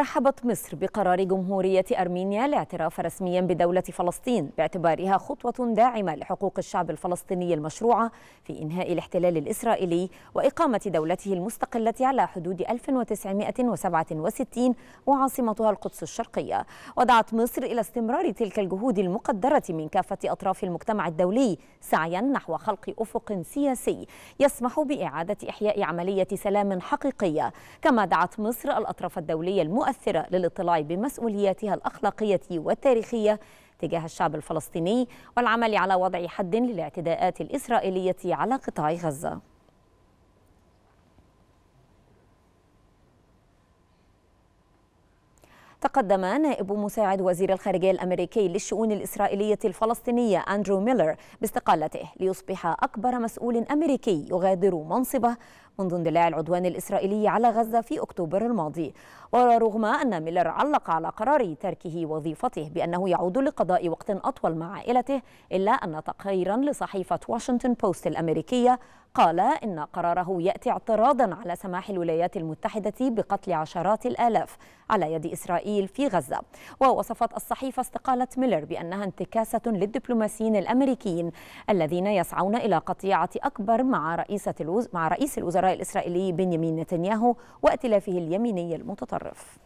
رحبت مصر بقرار جمهورية أرمينيا الاعتراف رسميا بدولة فلسطين باعتبارها خطوة داعمة لحقوق الشعب الفلسطيني المشروعة في إنهاء الاحتلال الإسرائيلي وإقامة دولته المستقلة على حدود 1967 وعاصمتها القدس الشرقية ودعت مصر إلى استمرار تلك الجهود المقدرة من كافة أطراف المجتمع الدولي سعيا نحو خلق أفق سياسي يسمح بإعادة إحياء عملية سلام حقيقية كما دعت مصر الأطراف الدولية المؤ مؤثرة للاطلاع بمسؤولياتها الأخلاقية والتاريخية تجاه الشعب الفلسطيني والعمل على وضع حد للاعتداءات الإسرائيلية على قطاع غزة تقدم نائب مساعد وزير الخارجية الأمريكي للشؤون الإسرائيلية الفلسطينية أندرو ميلر باستقالته ليصبح أكبر مسؤول أمريكي يغادر منصبه منذ اندلاع العدوان الإسرائيلي على غزة في أكتوبر الماضي ورغم أن ميلر علق على قرار تركه وظيفته بأنه يعود لقضاء وقت أطول مع عائلته إلا أن تقريرا لصحيفة واشنطن بوست الأمريكية قال إن قراره يأتي اعتراضا على سماح الولايات المتحدة بقتل عشرات الآلاف على يد إسرائيل في غزة ووصفت الصحيفة استقالة ميلر بأنها انتكاسة للدبلوماسيين الأمريكيين الذين يسعون إلى قطيعة أكبر مع رئيسة الوز... مع رئيس الوزراء الوزراء الإسرائيلي بنيامين نتنياهو وائتلافه اليميني المتطرف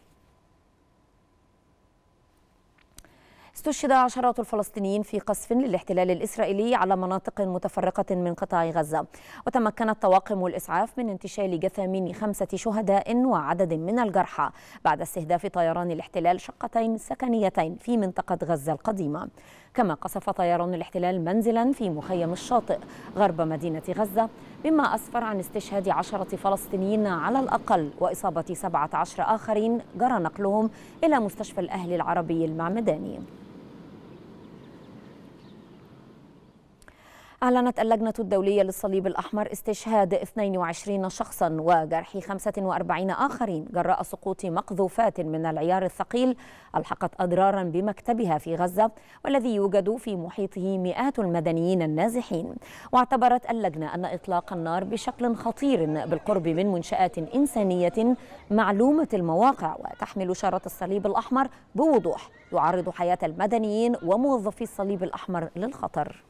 استشهد عشرات الفلسطينيين في قصف للاحتلال الإسرائيلي على مناطق متفرقة من قطاع غزة وتمكنت طواقم الإسعاف من انتشال جثامين خمسة شهداء وعدد من الجرحى بعد استهداف طيران الاحتلال شقتين سكنيتين في منطقة غزة القديمة كما قصف طيران الاحتلال منزلا في مخيم الشاطئ غرب مدينة غزة مما أسفر عن استشهاد عشرة فلسطينيين على الأقل وإصابة 17 آخرين جرى نقلهم إلى مستشفى الأهل العربي المعمداني أعلنت اللجنة الدولية للصليب الأحمر استشهاد 22 شخصا وجرح 45 آخرين جراء سقوط مقذوفات من العيار الثقيل ألحقت أضرارا بمكتبها في غزة والذي يوجد في محيطه مئات المدنيين النازحين واعتبرت اللجنة أن إطلاق النار بشكل خطير بالقرب من منشآت إنسانية معلومة المواقع وتحمل شارة الصليب الأحمر بوضوح يعرض حياة المدنيين وموظفي الصليب الأحمر للخطر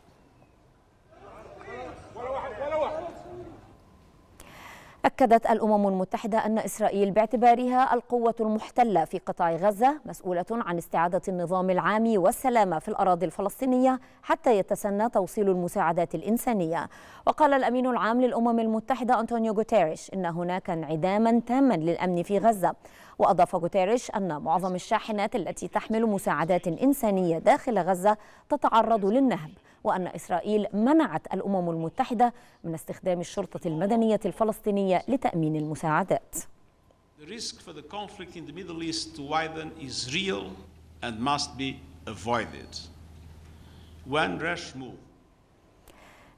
أكدت الأمم المتحدة أن إسرائيل باعتبارها القوة المحتلة في قطاع غزة مسؤولة عن استعادة النظام العام والسلامة في الأراضي الفلسطينية حتى يتسنى توصيل المساعدات الإنسانية وقال الأمين العام للأمم المتحدة أنطونيو غوتيريش إن هناك انعداما تاما للأمن في غزة وأضاف غوتيريش أن معظم الشاحنات التي تحمل مساعدات إنسانية داخل غزة تتعرض للنهب وان اسرائيل منعت الامم المتحده من استخدام الشرطه المدنيه الفلسطينيه لتامين المساعدات.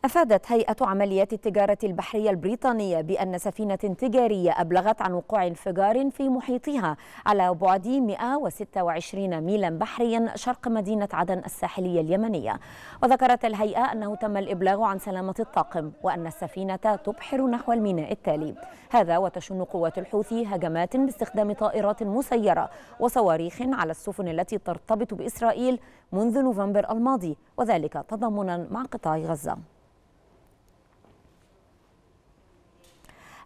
أفادت هيئة عمليات التجارة البحرية البريطانية بأن سفينة تجارية أبلغت عن وقوع انفجار في محيطها على بعد 126 ميلا بحريا شرق مدينة عدن الساحلية اليمنية وذكرت الهيئة أنه تم الإبلاغ عن سلامة الطاقم وأن السفينة تبحر نحو الميناء التالي هذا وتشن قوات الحوثي هجمات باستخدام طائرات مسيرة وصواريخ على السفن التي ترتبط بإسرائيل منذ نوفمبر الماضي وذلك تضامنا مع قطاع غزة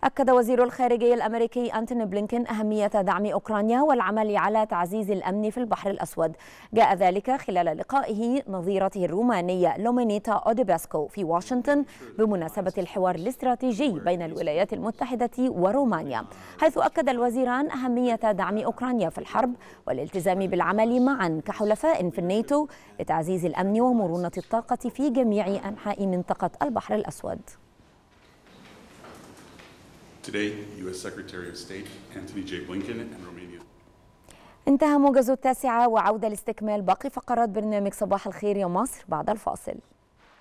أكد وزير الخارجية الأمريكي أنتوني بلينكين أهمية دعم أوكرانيا والعمل على تعزيز الأمن في البحر الأسود جاء ذلك خلال لقائه نظيرته الرومانية لومينيتا أوديباسكو في واشنطن بمناسبة الحوار الاستراتيجي بين الولايات المتحدة ورومانيا حيث أكد الوزيران أهمية دعم أوكرانيا في الحرب والالتزام بالعمل معا كحلفاء في الناتو لتعزيز الأمن ومرونة الطاقة في جميع أنحاء منطقة البحر الأسود Today, U.S. Secretary of State Anthony J. Blinken and Romania. انتهى موجز التاسعة وعودة لاستكمال باقي فقرات برنامج صباح الخير يا مصر بعد الفاصل